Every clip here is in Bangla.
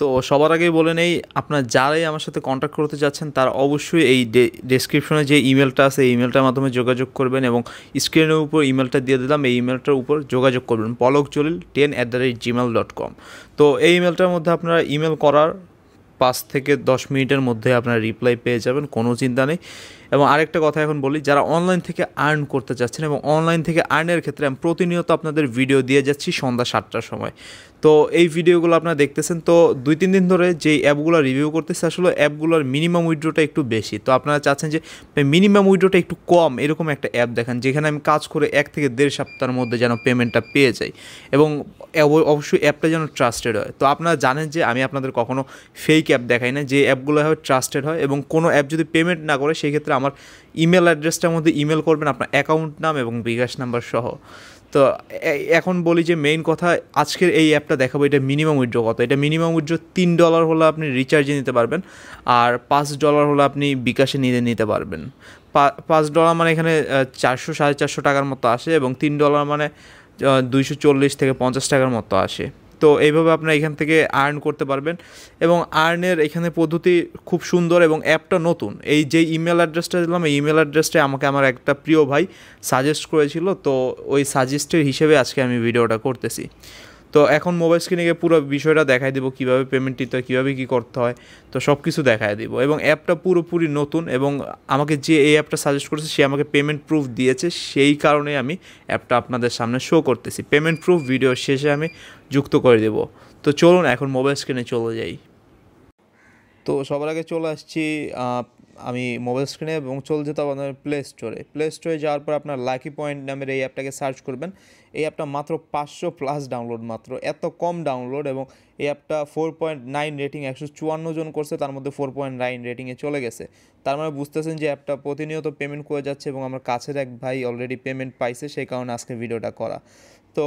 তো সবার আগেই বলে নেই আপনার যারাই আমার সাথে কন্ট্যাক্ট করতে যাচ্ছেন তার অবশ্যই এই ডেসক্রিপশনে যে ইমেলটা আছে এই ইমেলটার মাধ্যমে যোগাযোগ করবেন এবং স্ক্রিনের উপর ইমেলটা দিয়ে দিলাম এই ইমেলটার উপর যোগাযোগ করবেন Palak Jalil ten at the rate Gmail dot com তো এই ইমেলটার মধ্যে আপনারা ইমেল করার পাঁচ থেকে দশ মিনিটের মধ্যে আপনারা রিপ্লাই পেয়ে যাবেন কোনো চিন্তা নেই এবং আরেকটা কথা এখন বলি যারা অনলাইন থেকে আর্ন করতে চাচ্ছেন এবং অনলাইন থেকে আর্নের ক্ষেত্রে আমি প্রতিনিয়ত আপনাদের ভিডিও দিয়ে যাচ্ছি সন্ধ্যা সাতটার সময় তো এই ভিডিওগুলো আপনারা দেখতেছেন তো দুই তিন দিন ধরে যে অ্যাপগুলো রিভিউ করতেছে আসলে অ্যাপগুলোর মিনিমাম উইড্রোটা একটু বেশি তো আপনারা চাচ্ছেন যে মিনিমাম উইড্রোটা একটু কম এরকম একটা অ্যাপ দেখেন যেখানে আমি কাজ করে এক থেকে দেড় সপ্তাহের মধ্যে যেন পেমেন্টটা পেয়ে যাই এবং অবশ্যই অ্যাপটা যেন ট্রাস্টেড হয় তো আপনারা জানেন যে আমি আপনাদের কখনো ফেক অ্যাপ দেখাই না যে অ্যাপগুলো হয় ট্রাস্টেড হয় এবং কোনো অ্যাপ যদি পেমেন্ট না করে সেই ক্ষেত্রে আমার ইমেল অ্যাড্রেসটার মধ্যে ইমেল করবেন আপনার অ্যাকাউন্ট নাম এবং বিকাশ নাম্বার সহ তো এখন বলি যে মেইন কথা আজকের এই অ্যাপটা দেখাবো এটা মিনিমাম উইড্রো কত এটা মিনিমাম উইড্রো তিন ডলার হলে আপনি রিচার্জে নিতে পারবেন আর পাঁচ ডলার হলে আপনি বিকাশে নিয়ে নিতে পারবেন পাঁচ ডলার মানে এখানে চারশো সাড়ে চারশো টাকার মতো আসে এবং তিন ডলার মানে দুইশো চল্লিশ থেকে পঞ্চাশ টাকার মতো আসে তো এইভাবে আপনারা এখান থেকে আর্ন করতে পারবেন এবং আর্নের এখানে পদ্ধতি খুব সুন্দর এবং অ্যাপটা নতুন এই যে ইমেল অ্যাড্রেসটা দিলাম এই ইমেল অ্যাড্রেসটা আমাকে আমার একটা প্রিয় ভাই সাজেস্ট করেছিল তো ওই সাজেস্টের হিসেবে আজকে আমি ভিডিওটা করতেছি তো এখন মোবাইল স্ক্রিনে গিয়ে পুরো বিষয়টা দেখাই দেবো কীভাবে পেমেন্ট দিতে হয় কীভাবে কী করতে হয় তো সব কিছু দেখায় দেবো এবং অ্যাপটা পুরোপুরি নতুন এবং আমাকে যে এই অ্যাপটা সাজেস্ট করেছে সে আমাকে পেমেন্ট প্রুফ দিয়েছে সেই কারণে আমি অ্যাপটা আপনাদের সামনে শো করতেছি পেমেন্ট প্রুফ ভিডিও শেষে আমি যুক্ত করে দেবো তো চলুন এখন মোবাইল স্ক্রিনে চলে যাই তো সবার আগে চলে আসছি আমি মোবাইল স্ক্রিনে এবং চলে যেতে হবে আপনার প্লে স্টোরে প্লে স্টোরে যাওয়ার পর আপনার লাকি পয়েন্ট নামের এই অ্যাপটাকে সার্চ করবেন এই অ্যাপটা মাত্র পাঁচশো প্লাস ডাউনলোড মাত্র এত কম ডাউনলোড এবং এই অ্যাপটা ফোর পয়েন্ট নাইন রেটিং একশো চুয়ান্ন জন করছে তার মধ্যে ফোর পয়েন্ট নাইন রেটিংয়ে চলে গেছে তার মানে বুঝতেছেন যে অ্যাপটা প্রতিনিয়ত পেমেন্ট করে যাচ্ছে এবং আমার কাছের এক ভাই অলরেডি পেমেন্ট পাইছে সেই কারণে আজকে ভিডিওটা করা তো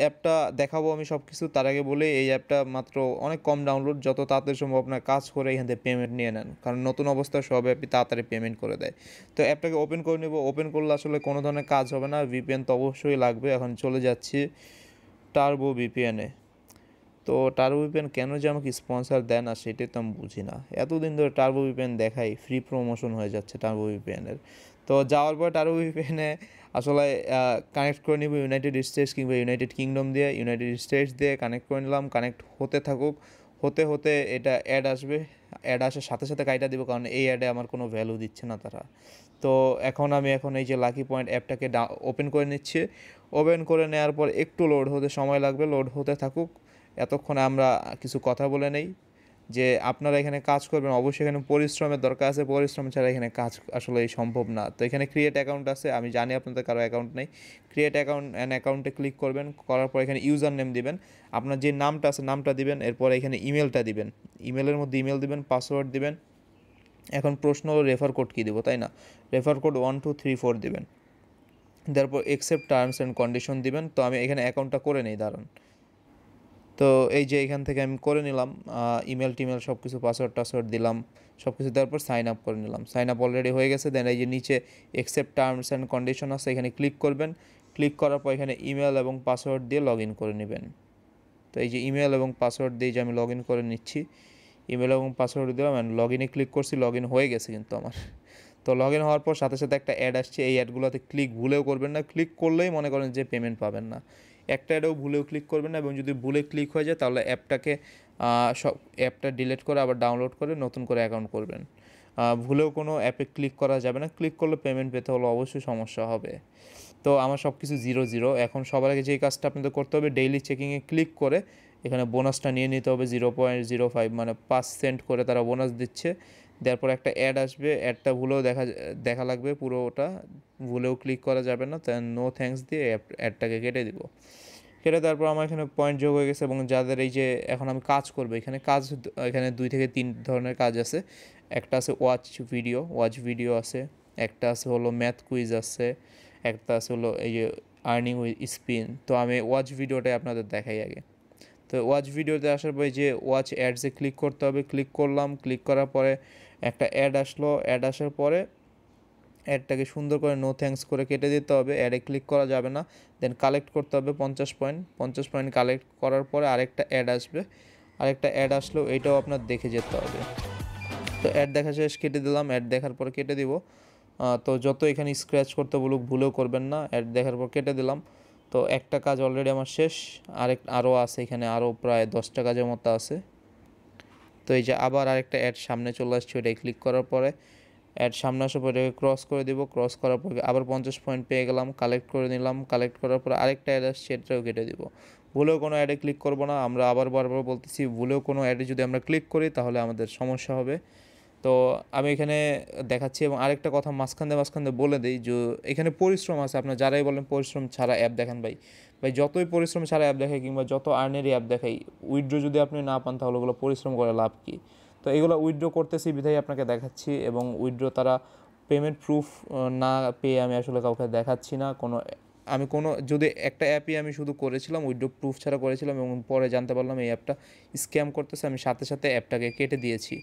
অ্যাপটা দেখাবো আমি সব কিছু তার আগে বলে এই অ্যাপটা মাত্র অনেক কম ডাউনলোড যত তাড়াতাড়ি সম্ভব আপনার কাজ করে এখান থেকে পেমেন্ট নিয়ে নেন কারণ নতুন অবস্থায় সব অ্যাপই তাড়াতাড়ি পেমেন্ট করে দেয় তো অ্যাপটাকে ওপেন করে নেব ওপেন করলে আসলে কোনো ধরনের কাজ হবে না ভিপিএন তো অবশ্যই লাগবে এখন চলে যাচ্ছি টার্বো ভিপিএনে তো টার্বো ভিপিএন কেন যে আমাকে স্পন্সার দেয় না সেটাই তো আমি বুঝি না এতদিন ধরে টার্বো ভিপিএন দেখাই ফ্রি প্রমোশন হয়ে যাচ্ছে টার্বো ভিপিএনের তো যাওয়ার পর তারও উইপেনে আসলে কানেক্ট করে নিব ইউনাইটেড স্টেটস কিংবা ইউনাইটেড কিংডম দিয়ে ইউনাইটেড স্টেটস দিয়ে কানেক্ট করে নিলাম কানেক্ট হতে থাকুক হতে হতে এটা অ্যাড আসবে অ্যাড আসার সাথে সাথে কাইটা দিব কারণ এই অ্যাডে আমার কোনো ভ্যালু দিচ্ছে না তারা তো এখন আমি এখন এই যে লাকি পয়েন্ট অ্যাপটাকে ওপেন করে নিচ্ছি ওপেন করে নেওয়ার পর একটু লোড হতে সময় লাগবে লোড হতে থাকুক এতক্ষণে আমরা কিছু কথা বলে নেই যে আপনারা এখানে কাজ করবেন অবশ্যই এখানে পরিশ্রমের দরকার আছে পরিশ্রম ছাড়া এখানে কাজ আসলে সম্ভব না তো এখানে ক্রিয়েট অ্যাকাউন্ট আছে আমি জানি আপনাদের কারো অ্যাকাউন্ট নেই ক্রিয়েট অ্যাকাউন্ট অ্যান্ড অ্যাকাউন্টে ক্লিক করবেন করার পর এখানে ইউজার নেম দিবেন আপনার যে নামটা আছে নামটা দিবেন এরপর এখানে ইমেলটা দিবেন ইমেলের মধ্যে ইমেল দিবেন পাসওয়ার্ড দিবেন এখন প্রশ্ন হলো রেফার কোড কী দেবো তাই না refer code one two three four দেবেন তারপর এক্সেপ্ট টার্মস অ্যান্ড কন্ডিশন দিবেন তো আমি এখানে অ্যাকাউন্টটা করে নিই দাঁড়ান তো এই যে এখান থেকে আমি করে নিলাম ইমেল টিমেল সব কিছু পাসওয়ার্ড টাসওয়ার্ড দিলাম সব কিছু দেওয়ার পর সাইন আপ করে নিলাম সাইন আপ অলরেডি হয়ে গেছে দেন এই যে নিচে একসেপ্ট টার্মস অ্যান্ড কন্ডিশন আছে এখানে ক্লিক করবেন ক্লিক করার পর এখানে ইমেল এবং পাসওয়ার্ড দিয়ে লগ ইন করে নেবেন তো এই যে ইমেল এবং পাসওয়ার্ড দিয়ে যে আমি লগ ইন করে নিচ্ছি ইমেল এবং পাসওয়ার্ড দিলাম অ্যান্ড লগ ইনে ক্লিক করছি লগ ইন হয়ে গেছে কিন্তু আমার তো লগ ইন হওয়ার পর সাথে সাথে একটা অ্যাড আসছে এই অ্যাডগুলোতে ক্লিক ভুলেও করবেন না ক্লিক করলেই মনে করেন যে পেমেন্ট পাবেন না একটা অ্যাডও ভুলেও ক্লিক করবেন না এবং যদি ভুলে ক্লিক হয়ে যায় তাহলে অ্যাপটাকে সব অ্যাপটা ডিলিট করে আবার ডাউনলোড করে নতুন করে অ্যাকাউন্ট করবেন ভুলেও কোনো অ্যাপে ক্লিক করা যাবে না ক্লিক করলে পেমেন্ট পেতে হলে অবশ্যই সমস্যা হবে তো আমার সব কিছু জিরো জিরো এখন সবার আগে যেই কাজটা আপনাদের করতে হবে ডেইলি চেকিংয়ে ক্লিক করে এখানে বোনাসটা নিয়ে নিতে হবে জিরো পয়েন্ট জিরো ফাইভ মানে পাঁচ সেন্ট করে তারা বোনাস দিচ্ছে তারপর একটা অ্যাড আসবে অ্যাডটা ভুলেও দেখা দেখা লাগবে পুরো ওটা ভুলেও ক্লিক করা যাবে না তাই নো থ্যাঙ্কস দিয়ে অ্যাডটাকে কেটে দিব কেটে তারপর আমার এখানে পয়েন্ট যোগ হয়ে গেছে এবং যাদের এই যে এখন আমি কাজ করবো এখানে কাজ এখানে দুই থেকে তিন ধরনের কাজ আছে একটা আছে ওয়াচ ভিডিও ওয়াচ ভিডিও আছে একটা আছে হলো ম্যাথ কুইজ আছে একটা আছে হলো এই যে আর্নিং উইথ স্পিন তো আমি ওয়াচ ভিডিওটাই আপনাদের দেখাই আগে তো ওয়াচ ভিডিওতে আসার পরে যে ওয়াচ অ্যাডসে ক্লিক করতে হবে ক্লিক করলাম ক্লিক করার পরে একটা অ্যাড আসলো অ্যাড আসার পরে অ্যাডটাকে সুন্দর করে নো থ্যাঙ্কস করে কেটে দিতে হবে অ্যাডে ক্লিক করা যাবে না দেন কালেক্ট করতে হবে পঞ্চাশ পয়েন্ট পঞ্চাশ পয়েন্ট কালেক্ট করার পরে আরেকটা অ্যাড আসবে আরেকটা অ্যাড আসলো এটাও আপনার দেখে যেতে হবে তো অ্যাড দেখা শেষ কেটে দিলাম অ্যাড দেখার পর কেটে দিব তো যত এখানে স্ক্র্যাচ করতে বলুক ভুলেও করবেন না অ্যাড দেখার পর কেটে দিলাম তো একটা কাজ অলরেডি আমার শেষ আরেক আরও আছে এখানে আরও প্রায় দশটা কাজের মতো আছে তো এই যে আবার আরেকটা অ্যাড সামনে চলে আসছে ওইটাই ক্লিক করার পরে অ্যাড সামনে আসার পর এটাকে ক্রস করে দেবো ক্রস করার পর আবার পঞ্চাশ পয়েন্ট পেয়ে গেলাম কালেক্ট করে নিলাম কালেক্ট করার পর আরেকটা অ্যাড আসছে এটাও কেটে দেবো ভুলেও কোনো অ্যাডে ক্লিক করবো না আমরা আবার বারবার বলতেছি ভুলেও কোনো অ্যাডে যদি আমরা ক্লিক করি তাহলে আমাদের সমস্যা হবে তো আমি এখানে দেখাচ্ছি এবং আরেকটা কথা মাঝখান মাঝখান্দে বলে দিই যে এখানে পরিশ্রম আছে আপনার যারাই বলেন পরিশ্রম ছাড়া অ্যাপ দেখান ভাই ভাই যতই পরিশ্রম ছাড়া অ্যাপ দেখাই কিংবা যত আর্নেরই অ্যাপ দেখাই উইড্রো যদি আপনি না পান তাহলে ওগুলো পরিশ্রম করে লাভ কী তো এগুলো উইড্রো করতেছি বিধাই আপনাকে দেখাচ্ছি এবং উইড্রো তারা পেমেন্ট প্রুফ না পেয়ে আমি আসলে কাউকে দেখাচ্ছি না কোনো আমি কোনো যদি একটা অ্যাপই আমি শুধু করেছিলাম উইডো প্রুফ ছাড়া করেছিলাম এবং পরে জানতে পারলাম এই অ্যাপটা স্ক্যাম করতেছে আমি সাথে সাথে অ্যাপটাকে কেটে দিয়েছি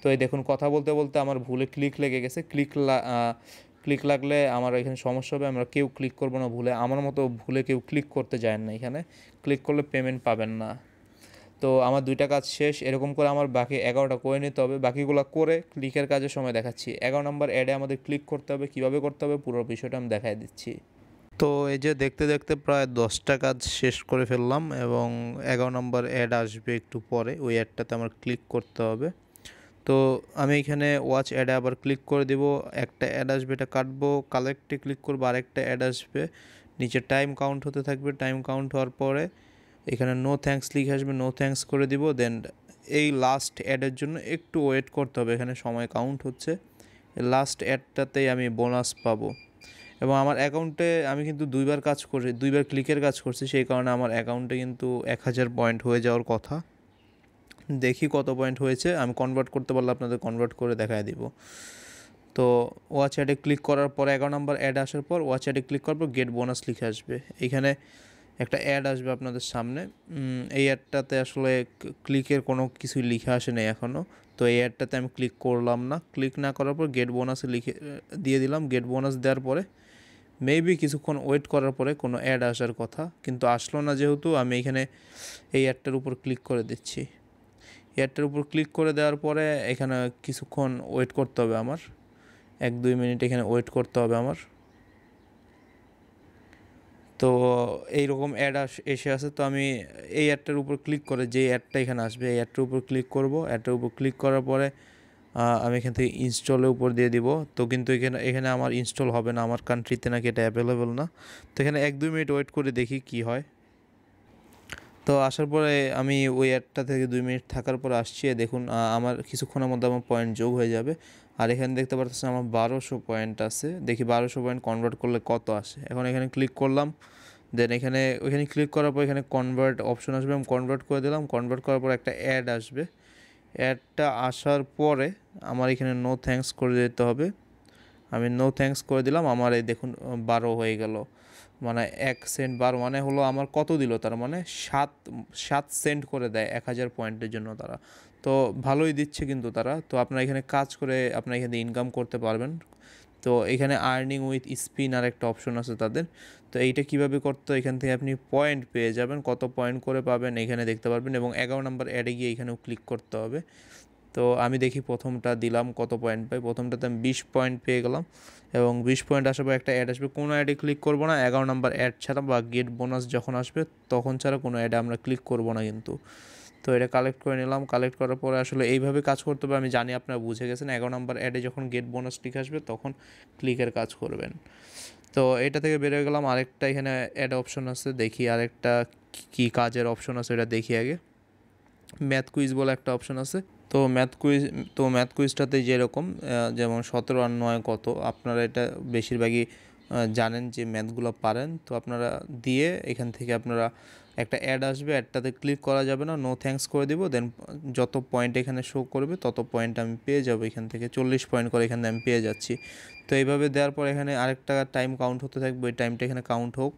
তো এই দেখুন কথা বলতে বলতে আমার ভুলে ক্লিক লেগে গেছে ক্লিক ক্লিক লাগলে আমার এখানে সমস্যা হবে আমরা কেউ ক্লিক করবো না ভুলে আমার মতো ভুলে কেউ ক্লিক করতে যায় না এখানে ক্লিক করলে পেমেন্ট পাবেন না তো আমার দুইটা কাজ শেষ এরকম করে আমার বাকি এগারোটা করে নিতে হবে বাকিগুলো করে ক্লিকের কাজের সময় দেখাচ্ছি এগারো নম্বর অ্যাডে আমাদের ক্লিক করতে হবে কীভাবে করতে হবে পুরো বিষয়টা আমি দেখাই দিচ্ছি তো এই যে দেখতে দেখতে প্রায় দশটা কাজ শেষ করে ফেললাম এবং এগারো নম্বর অ্যাড আসবে একটু পরে ওই অ্যাডটাতে আমার ক্লিক করতে হবে তো আমি এখানে ওয়াচ অ্যাডে আবার ক্লিক করে দিব একটা অ্যাড আসবে এটা কাটবো কালেক্টে ক্লিক করবো আরেকটা অ্যাড আসবে নিচে টাইম কাউন্ট হতে থাকবে টাইম কাউন্ট হওয়ার পরে এখানে নো থ্যাঙ্কস লিখে আসবে নো থ্যাঙ্কস করে দিব দেন এই লাস্ট অ্যাডের জন্য একটু ওয়েট করতে হবে এখানে সময় কাউন্ট হচ্ছে লাস্ট অ্যাডটাতেই আমি বোনাস পাবো এবং আমার অ্যাকাউন্টে আমি কিন্তু দুইবার কাজ করে দুইবার ক্লিকের কাজ করছি সেই কারণে আমার অ্যাকাউন্টে কিন্তু এক হাজার পয়েন্ট হয়ে যাওয়ার কথা দেখি কত পয়েন্ট হয়েছে আমি কনভার্ট করতে পারলে আপনাদের কনভার্ট করে দেখায় দিব তো ওয়াচ অ্যাডে ক্লিক করার পর এগারো নাম্বার অ্যাড আসার পর ওয়াচ অ্যাডে ক্লিক করার পর গেট বোনাস লিখে আসবে এখানে একটা অ্যাড আসবে আপনাদের সামনে এই অ্যাডটাতে আসলে ক্লিকের কোনো কিছু লিখে আসে নেই এখনও তো এই অ্যাডটাতে আমি ক্লিক করলাম না ক্লিক না করার পর গেট বোনাসে লিখে দিয়ে দিলাম গেট বোনাস দেওয়ার পরে মেবি কিছুক্ষণ ওয়েট করার পরে কোনো অ্যাড আসার কথা কিন্তু আসলো না যেহেতু আমি এখানে এই অ্যাডটার উপর ক্লিক করে দিচ্ছি অ্যাডটার উপর ক্লিক করে দেওয়ার পরে এখানে কিছুক্ষণ ওয়েট করতে হবে আমার এক দুই মিনিট এখানে ওয়েট করতে হবে আমার তো এইরকম অ্যাড আস এসে আছে তো আমি এই অ্যাডটার উপর ক্লিক করে যে অ্যাডটা এখানে আসবে এই অ্যাডটার উপর ক্লিক করব অ্যাডটার উপর ক্লিক করার পরে আমি এখান থেকে ইনস্টলের উপর দিয়ে দিব তো কিন্তু এখানে এখানে আমার ইনস্টল হবে না আমার কান্ট্রিতে নাকি এটা অ্যাভেলেবেল না তো এখানে এক দুই মিনিট ওয়েট করে দেখি কি হয় তো আসার পরে আমি ওই অ্যাডটা থেকে দুই মিনিট থাকার পর আসছি দেখুন আমার কিছুক্ষণের মধ্যে আমার পয়েন্ট যোগ হয়ে যাবে আর এখানে দেখতে পাচ্ছেন আমার বারোশো পয়েন্ট আছে দেখি বারোশো পয়েন্ট কনভার্ট করলে কত আসে এখন এখানে ক্লিক করলাম দেন এখানে ওইখানে ক্লিক করার পর এখানে কনভার্ট অপশন আসবে আমি কনভার্ট করে দিলাম কনভার্ট করার পর একটা অ্যাড আসবে অ্যাডটা আসার পরে আমার এখানে নো থ্যাঙ্কস করে দিতে হবে আমি নো থ্যাঙ্কস করে দিলাম আমার এই দেখুন বারো হয়ে গেল মানে এক সেন্ট বারো মানে হলো আমার কত দিল তার মানে সাত সাত সেন্ট করে দেয় এক হাজার পয়েন্টের জন্য তারা তো ভালোই দিচ্ছে কিন্তু তারা তো আপনারা এখানে কাজ করে আপনারা এখানে ইনকাম করতে পারবেন তো এখানে আর্নিং উইথ স্পিন আর একটা অপশন আছে তাদের তো এইটা কিভাবে করতে এখান থেকে আপনি পয়েন্ট পেয়ে যাবেন কত পয়েন্ট করে পাবেন এখানে দেখতে পারবেন এবং এগারো নাম্বার অ্যাডে গিয়ে এখানেও ক্লিক করতে হবে তো আমি দেখি প্রথমটা দিলাম কত পয়েন্ট পাই প্রথমটাতে আমি বিশ পয়েন্ট পেয়ে গেলাম এবং বিশ পয়েন্ট আসার পর একটা অ্যাড আসবে কোনো অ্যাডে ক্লিক করবো না এগারো নাম্বার অ্যাড ছাড়া বা গেট বোনাস যখন আসবে তখন ছাড়া কোনো অ্যাডে আমরা ক্লিক করবো না কিন্তু তো এটা কালেক্ট করে নিলাম কালেক্ট করার পরে আসলে এইভাবে কাজ করতে হবে আমি জানি আপনারা বুঝে গেছেন এগারো নাম্বার অ্যাডে যখন গেট বোনাস লিখে আসবে তখন ক্লিকের কাজ করবেন তো এটা থেকে বেরিয়ে গেলাম আরেকটা এখানে অ্যাড অপশন আছে দেখি আরেকটা কি কাজের অপশন আছে এটা দেখি আগে ম্যাথ কুইজ বলে একটা অপশন আছে তো ম্যাথ কুইজ তো ম্যাথ কুইজটাতে যেরকম যেমন সতেরো আর নয় কত আপনারা এটা বেশিরভাগই জানেন যে ম্যাথগুলো পারেন তো আপনারা দিয়ে এখান থেকে আপনারা একটা অ্যাড আসবে অ্যাডটাতে ক্লিক করা যাবে না নো থ্যাঙ্কস করে দিব দেন যত পয়েন্ট এখানে শো করবে তত পয়েন্ট আমি পেয়ে যাবো এখান থেকে চল্লিশ পয়েন্ট করে এখানে আমি পেয়ে যাচ্ছি তো এইভাবে দেওয়ার পর এখানে আরেকটা টাইম কাউন্ট হতে থাকবে ওই টাইমটা এখানে কাউন্ট হোক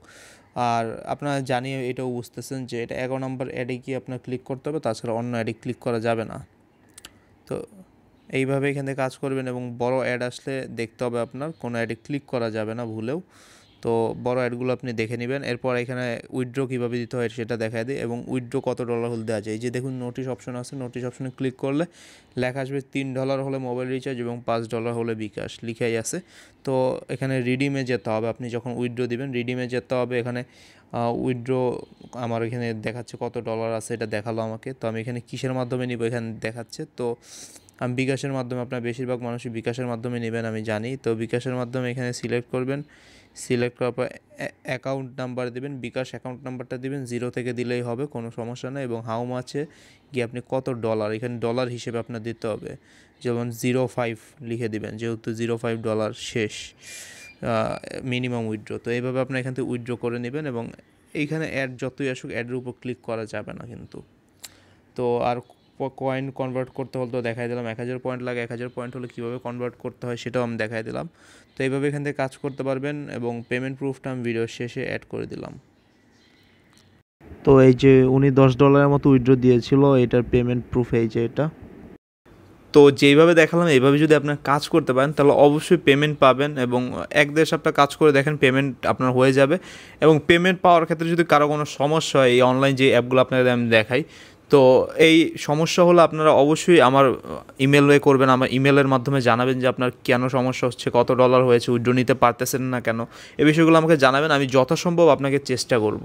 আর আপনারা জানিয়ে এটাও বুঝতেছেন যে এটা এগারো নম্বর অ্যাডে গিয়ে আপনার ক্লিক করতে হবে তাছাড়া অন্য অ্যাডে ক্লিক করা যাবে না তো এইভাবে এখান থেকে কাজ করবেন এবং বড় অ্যাড আসলে দেখতে হবে আপনার কোনো অ্যাডে ক্লিক করা যাবে না ভুলেও তো বড় অ্যাডগুলো আপনি দেখে নেবেন এরপর এখানে উইড্রো কীভাবে দিতে হয় সেটা দেখা দিই এবং উইড্রো কত ডলার হলে দেওয়া যায় এই যে দেখুন নোটিশ অপশন আছে নোটিশ অপশনে ক্লিক করলে লেখা আসবে তিন ডলার হলে মোবাইল রিচার্জ এবং পাঁচ ডলার হলে বিকাশ লিখাই আছে তো এখানে রিডিমে যেতে হবে আপনি যখন উইড্রো দিবেন রিডিমে যেতে হবে এখানে উইথড্রো আমার এখানে দেখাচ্ছে কত ডলার আছে এটা দেখালো আমাকে তো আমি এখানে কিসের মাধ্যমে নিব এখানে দেখাচ্ছে তো আমি বিকাশের মাধ্যমে আপনার বেশিরভাগ মানুষই বিকাশের মাধ্যমে নেবেন আমি জানি তো বিকাশের মাধ্যমে এখানে সিলেক্ট করবেন সিলেক্ট করার পর অ্যাকাউন্ট নাম্বার দেবেন বিকাশ অ্যাকাউন্ট নাম্বারটা দেবেন জিরো থেকে দিলেই হবে কোনো সমস্যা নেই এবং হাউ মাছে গিয়ে আপনি কত ডলার এখানে ডলার হিসেবে আপনার দিতে হবে যেমন জিরো ফাইভ লিখে দিবেন যেহেতু জিরো ফাইভ ডলার শেষ মিনিমাম উইড্রো তো এইভাবে আপনি এখান থেকে উইড্রো করে নেবেন এবং এইখানে অ্যাড যতই আসুক অ্যাডের উপর ক্লিক করা যাবে না কিন্তু তো আর কয়েন কনভার্ট করতে হলো তো দেখাই দিলাম এক হাজার পয়েন্ট লাগে এক হাজার পয়েন্ট হলে কীভাবে কনভার্ট করতে হয় সেটাও আমি দেখাই দিলাম তো এইভাবে এখান থেকে কাজ করতে পারবেন এবং পেমেন্ট প্রুফটা আমি ভিডিওর শেষে অ্যাড করে দিলাম তো এই যে উনি দশ ডলারের মতো উইড্রো দিয়েছিল এটার পেমেন্ট প্রুফ এই যে এটা তো যেইভাবে দেখালাম এইভাবে যদি আপনার কাজ করতে পারেন তাহলে অবশ্যই পেমেন্ট পাবেন এবং এক দেড় সপ্তাহ কাজ করে দেখেন পেমেন্ট আপনার হয়ে যাবে এবং পেমেন্ট পাওয়ার ক্ষেত্রে যদি কারো কোনো সমস্যা হয় এই অনলাইন যে অ্যাপগুলো আপনাদের আমি দেখাই তো এই সমস্যা হলে আপনারা অবশ্যই আমার ওয়ে করবেন আমার ইমেলের মাধ্যমে জানাবেন যে আপনার কেন সমস্যা হচ্ছে কত ডলার হয়েছে উইড্রো নিতে পারতেছেন না কেন এ বিষয়গুলো আমাকে জানাবেন আমি যথাসম্ভব আপনাকে চেষ্টা করব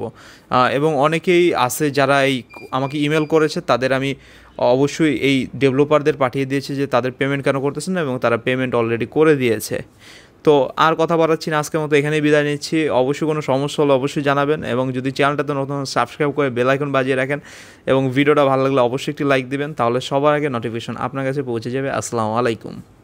এবং অনেকেই আছে যারা এই আমাকে ইমেল করেছে তাদের আমি অবশ্যই এই ডেভেলপারদের পাঠিয়ে দিয়েছে যে তাদের পেমেন্ট কেন করতেছেন না এবং তারা পেমেন্ট অলরেডি করে দিয়েছে তো আর কথা বাড়াচ্ছি না আজকের মতো এখানেই বিদায় নিচ্ছি অবশ্যই কোনো সমস্যা হলে অবশ্যই জানাবেন এবং যদি চ্যানেলটাতে নতুন সাবস্ক্রাইব করে বেলাইকন বাজিয়ে রাখেন এবং ভিডিওটা ভালো লাগলে অবশ্যই একটি লাইক দিবেন তাহলে সবার আগে নোটিফিকেশন আপনার কাছে পৌঁছে যাবে আসসালামু আলাইকুম